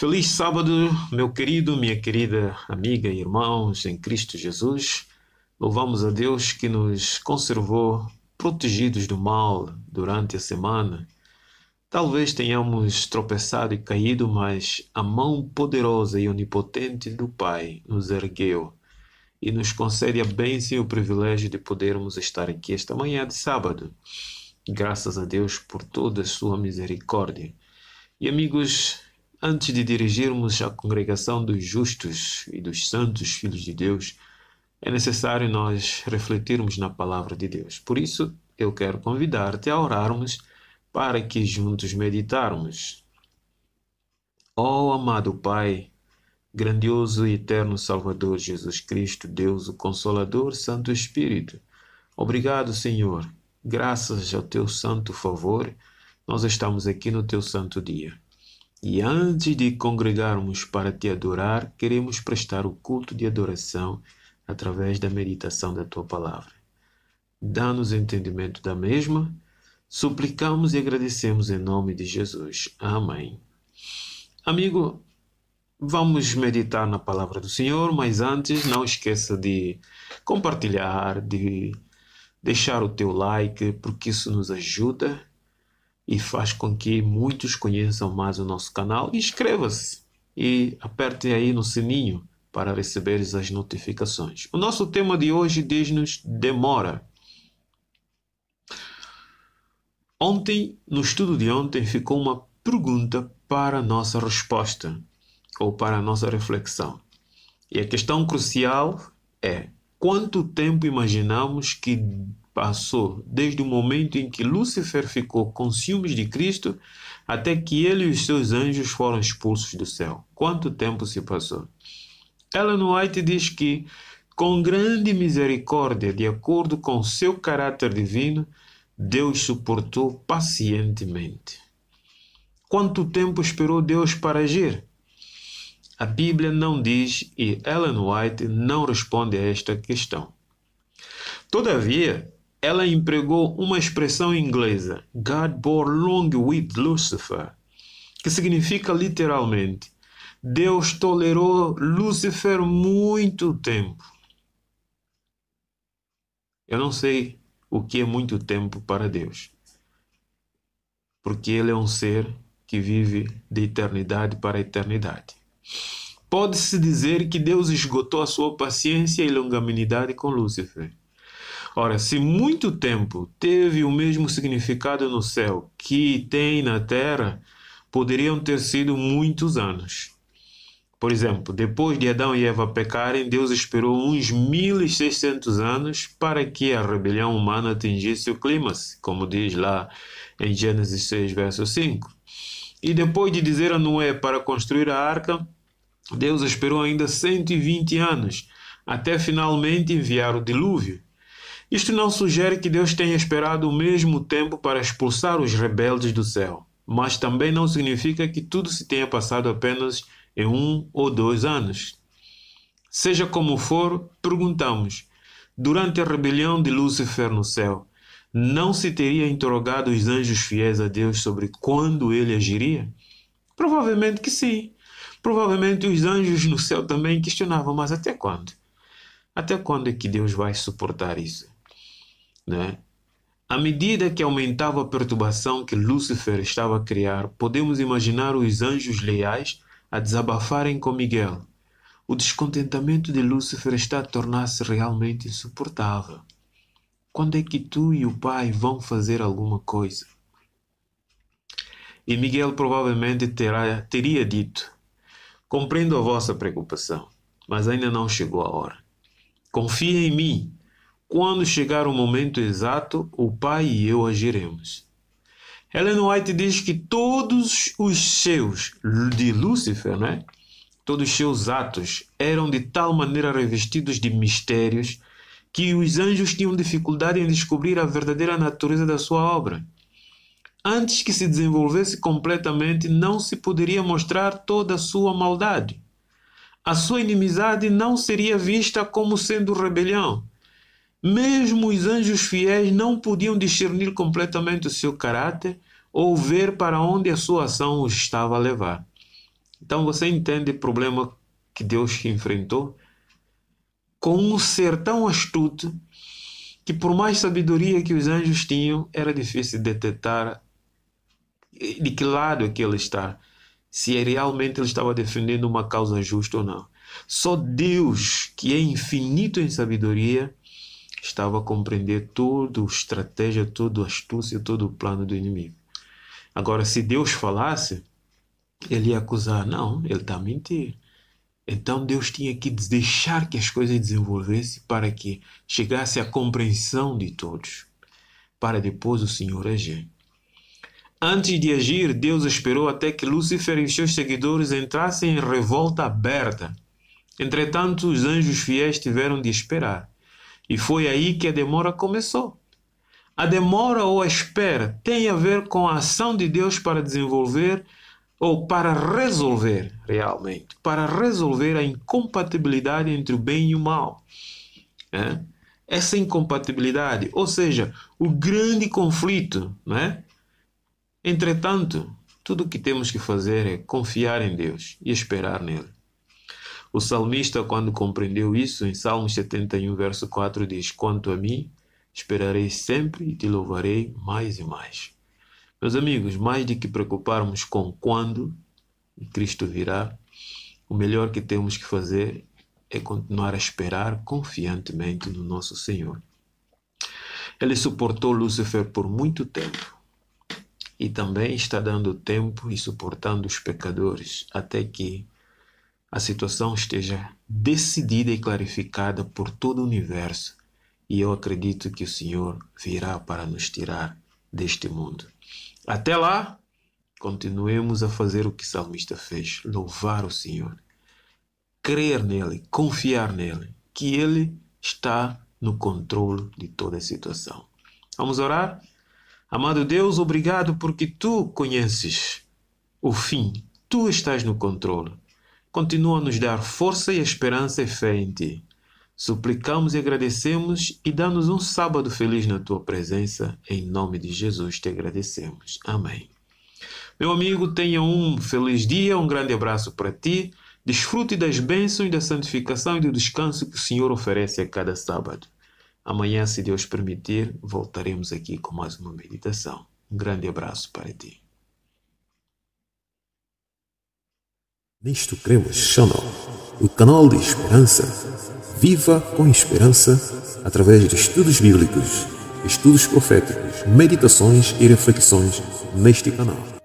Feliz sábado, meu querido, minha querida amiga e irmãos em Cristo Jesus. Louvamos a Deus que nos conservou protegidos do mal durante a semana. Talvez tenhamos tropeçado e caído, mas a mão poderosa e onipotente do Pai nos ergueu e nos concede a bênção e o privilégio de podermos estar aqui esta manhã de sábado. Graças a Deus por toda a sua misericórdia. E amigos, antes de dirigirmos à congregação dos justos e dos santos filhos de Deus, é necessário nós refletirmos na palavra de Deus. Por isso, eu quero convidar-te a orarmos para que juntos meditarmos. Ó oh, amado Pai, grandioso e eterno Salvador Jesus Cristo, Deus, o Consolador, Santo Espírito, obrigado, Senhor. Graças ao teu santo favor, nós estamos aqui no teu santo dia. E antes de congregarmos para te adorar, queremos prestar o culto de adoração através da meditação da tua palavra. Dá-nos entendimento da mesma. Suplicamos e agradecemos em nome de Jesus. Amém. Amigo, vamos meditar na palavra do Senhor, mas antes não esqueça de compartilhar, de deixar o teu like, porque isso nos ajuda e faz com que muitos conheçam mais o nosso canal. Inscreva-se e aperte aí no sininho para receberes as notificações. O nosso tema de hoje diz-nos demora. Ontem, no estudo de ontem, ficou uma pergunta para a nossa resposta ou para a nossa reflexão. E a questão crucial é: quanto tempo imaginamos que passou desde o momento em que Lúcifer ficou com ciúmes de Cristo até que ele e os seus anjos foram expulsos do céu. Quanto tempo se passou? Ellen White diz que, com grande misericórdia, de acordo com seu caráter divino, Deus suportou pacientemente. Quanto tempo esperou Deus para agir? A Bíblia não diz e Ellen White não responde a esta questão. Todavia, ela empregou uma expressão inglesa, God bore long with Lucifer, que significa literalmente, Deus tolerou Lucifer muito tempo. Eu não sei o que é muito tempo para Deus, porque Ele é um ser que vive de eternidade para eternidade. Pode-se dizer que Deus esgotou a sua paciência e longanimidade com Lúcifer. Ora, se muito tempo teve o mesmo significado no céu que tem na terra, poderiam ter sido muitos anos. Por exemplo, depois de Adão e Eva pecarem, Deus esperou uns 1600 anos para que a rebelião humana atingisse o clímax, como diz lá em Gênesis 6, verso 5. E depois de dizer a Noé para construir a arca, Deus esperou ainda 120 anos, até finalmente enviar o dilúvio. Isto não sugere que Deus tenha esperado o mesmo tempo para expulsar os rebeldes do céu, mas também não significa que tudo se tenha passado apenas em um ou dois anos. Seja como for, perguntamos: durante a rebelião de Lúcifer no céu, não se teria interrogado os anjos fiéis a Deus sobre quando ele agiria? Provavelmente que sim. Provavelmente os anjos no céu também questionavam, mas até quando? Até quando é que Deus vai suportar isso? Né? À medida que aumentava a perturbação que Lúcifer estava a criar, podemos imaginar os anjos leais a desabafarem com Miguel. O descontentamento de Lúcifer está a tornar-se realmente insuportável. Quando é que tu e o pai vão fazer alguma coisa? E Miguel provavelmente terá, teria dito: Compreendo a vossa preocupação, mas ainda não chegou a hora. Confia em mim, quando chegar o momento exato, o Pai e eu agiremos. Ellen White diz que todos os seus de Lúcifer, né? Todos os seus atos eram de tal maneira revestidos de mistérios que os anjos tinham dificuldade em descobrir a verdadeira natureza da sua obra. Antes que se desenvolvesse completamente, não se poderia mostrar toda a sua maldade. A sua inimizade não seria vista como sendo rebelião, mesmo os anjos fiéis não podiam discernir completamente o seu caráter ou ver para onde a sua ação os estava a levar. Então você entende o problema que Deus enfrentou? Com um ser tão astuto que, por mais sabedoria que os anjos tinham, era difícil detectar de que lado é que ele está, se é realmente ele estava defendendo uma causa justa ou não. Só Deus, que é infinito em sabedoria, estava a compreender toda a estratégia, toda a astúcia, todo o plano do inimigo. Agora, se Deus falasse, ele ia acusar, não, ele está a mentir. Então Deus tinha que deixar que as coisas desenvolvessem para que chegasse à compreensão de todos, para depois o Senhor agir. Antes de agir, Deus esperou até que Lúcifer e seus seguidores entrassem em revolta aberta. Entretanto, os anjos fiéis tiveram de esperar e foi aí que a demora começou. A demora ou a espera tem a ver com a ação de Deus para desenvolver ou para resolver realmente, para resolver a incompatibilidade entre o bem e o mal. É? Essa incompatibilidade, ou seja, o grande conflito. Né? Entretanto, tudo o que temos que fazer é confiar em Deus e esperar nele. O salmista, quando compreendeu isso, em Salmos 71, verso 4, diz: Quanto a mim, esperarei sempre e te louvarei mais e mais. Meus amigos, mais do que preocuparmos com quando Cristo virá, o melhor que temos que fazer é continuar a esperar confiantemente no nosso Senhor. Ele suportou Lúcifer por muito tempo e também está dando tempo e suportando os pecadores até que a situação esteja decidida e clarificada por todo o universo. E eu acredito que o Senhor virá para nos tirar deste mundo. Até lá, continuemos a fazer o que o salmista fez: louvar o Senhor, crer nele, confiar nele, que ele está no controle de toda a situação. Vamos orar? Amado Deus, obrigado porque tu conheces o fim, tu estás no controle continua a nos dar força e esperança e fé em Ti. Suplicamos e agradecemos e dá-nos um sábado feliz na Tua presença. Em nome de Jesus te agradecemos. Amém. Meu amigo, tenha um feliz dia, um grande abraço para ti. Desfrute das bênçãos, da santificação e do descanso que o Senhor oferece a cada sábado. Amanhã, se Deus permitir, voltaremos aqui com mais uma meditação. Um grande abraço para ti. Nisto Cremos Channel, o canal de esperança. Viva com esperança através de estudos bíblicos, estudos proféticos, meditações e reflexões neste canal.